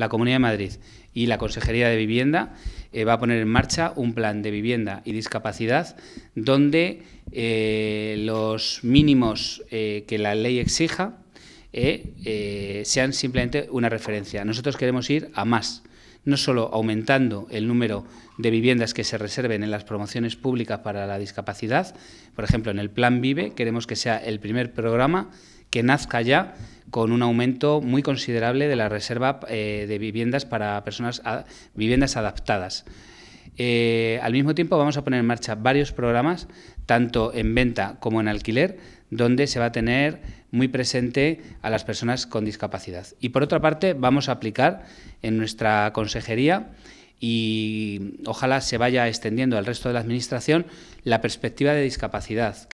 La Comunidad de Madrid y la Consejería de Vivienda eh, va a poner en marcha un plan de vivienda y discapacidad donde eh, los mínimos eh, que la ley exija sean simplemente una referencia. Nosotros queremos ir a más, no solo aumentando el número de viviendas que se reserven en las promociones públicas para la discapacidad, por ejemplo, en el Plan Vive queremos que sea el primer programa que nazca ya con un aumento muy considerable de la reserva eh, de viviendas para personas, viviendas adaptadas. Eh, al mismo tiempo vamos a poner en marcha varios programas, tanto en venta como en alquiler, donde se va a tener muy presente a las personas con discapacidad. Y por otra parte vamos a aplicar en nuestra consejería y ojalá se vaya extendiendo al resto de la Administración la perspectiva de discapacidad,